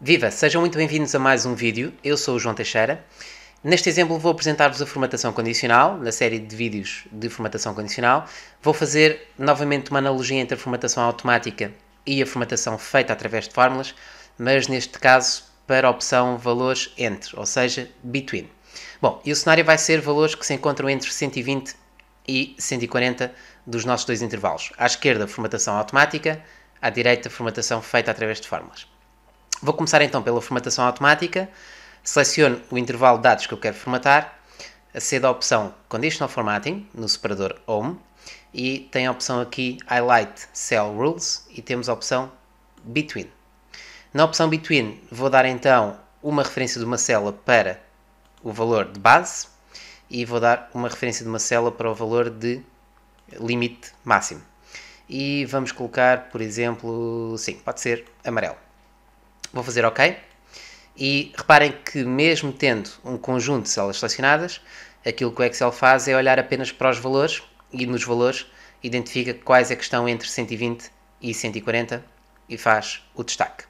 Viva! Sejam muito bem-vindos a mais um vídeo. Eu sou o João Teixeira. Neste exemplo vou apresentar-vos a formatação condicional, na série de vídeos de formatação condicional. Vou fazer novamente uma analogia entre a formatação automática e a formatação feita através de fórmulas, mas neste caso para a opção valores entre, ou seja, between. Bom, e o cenário vai ser valores que se encontram entre 120 e 140 dos nossos dois intervalos. À esquerda, formatação automática, à direita, formatação feita através de fórmulas. Vou começar então pela formatação automática, seleciono o intervalo de dados que eu quero formatar, acedo à opção Conditional Formatting no separador Home e tem a opção aqui Highlight Cell Rules e temos a opção Between. Na opção Between vou dar então uma referência de uma célula para o valor de base e vou dar uma referência de uma célula para o valor de limite máximo. E vamos colocar, por exemplo, sim, pode ser amarelo. Vou fazer OK. E reparem que mesmo tendo um conjunto de células selecionadas, aquilo que o Excel faz é olhar apenas para os valores e nos valores identifica quais é que estão entre 120 e 140 e faz o destaque.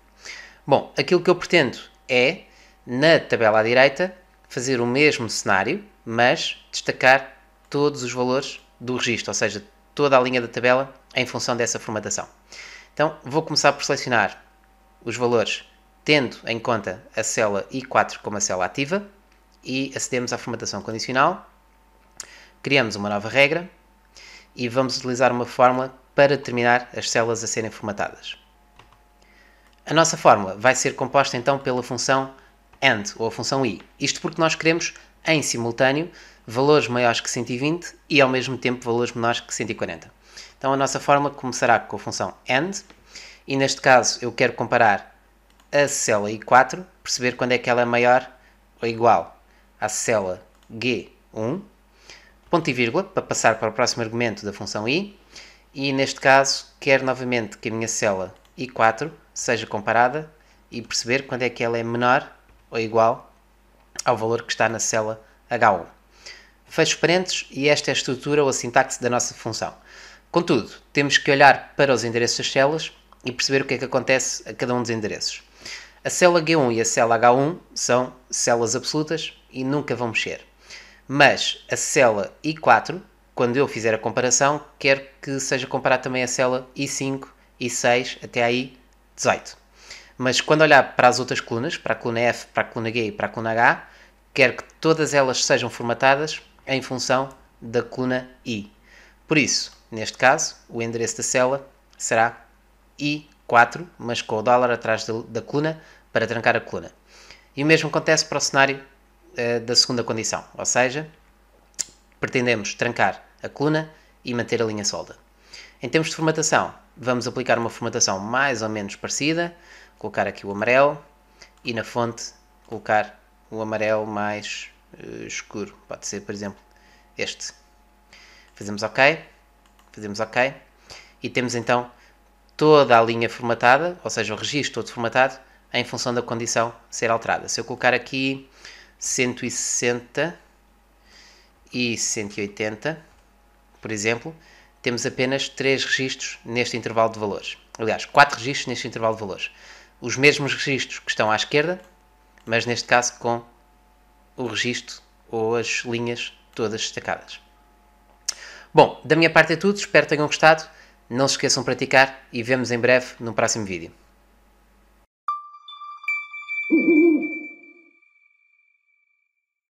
Bom, aquilo que eu pretendo é, na tabela à direita, fazer o mesmo cenário, mas destacar todos os valores do registro, ou seja, toda a linha da tabela em função dessa formatação. Então vou começar por selecionar os valores tendo em conta a célula I4 como a célula ativa e acedemos à formatação condicional, criamos uma nova regra e vamos utilizar uma fórmula para determinar as células a serem formatadas. A nossa fórmula vai ser composta então pela função AND, ou a função I. Isto porque nós queremos em simultâneo valores maiores que 120 e ao mesmo tempo valores menores que 140. Então a nossa fórmula começará com a função AND e neste caso eu quero comparar a célula I4, perceber quando é que ela é maior ou igual à célula G1, ponto e vírgula para passar para o próximo argumento da função I e neste caso quero novamente que a minha célula I4 seja comparada e perceber quando é que ela é menor ou igual ao valor que está na célula H1. Fecho parênteses e esta é a estrutura ou a sintaxe da nossa função. Contudo, temos que olhar para os endereços das células e perceber o que é que acontece a cada um dos endereços. A célula G1 e a célula H1 são células absolutas e nunca vão mexer. Mas a célula I4, quando eu fizer a comparação, quero que seja comparada também a célula I5, I6 até aí 18. Mas quando olhar para as outras colunas, para a coluna F, para a coluna G e para a coluna H, quero que todas elas sejam formatadas em função da coluna I. Por isso, neste caso, o endereço da célula será I4, mas com o dólar atrás da, da coluna para trancar a coluna. E o mesmo acontece para o cenário uh, da segunda condição, ou seja, pretendemos trancar a coluna e manter a linha solda. Em termos de formatação, vamos aplicar uma formatação mais ou menos parecida, colocar aqui o amarelo e na fonte colocar o amarelo mais uh, escuro. Pode ser, por exemplo, este. Fazemos OK. Fazemos OK. E temos então toda a linha formatada, ou seja, o registro todo formatado, em função da condição ser alterada. Se eu colocar aqui 160 e 180, por exemplo, temos apenas 3 registros neste intervalo de valores. Aliás, 4 registros neste intervalo de valores os mesmos registros que estão à esquerda, mas neste caso com o registro ou as linhas todas destacadas. Bom, da minha parte é tudo, espero que tenham gostado, não se esqueçam de praticar e vemos em breve no próximo vídeo.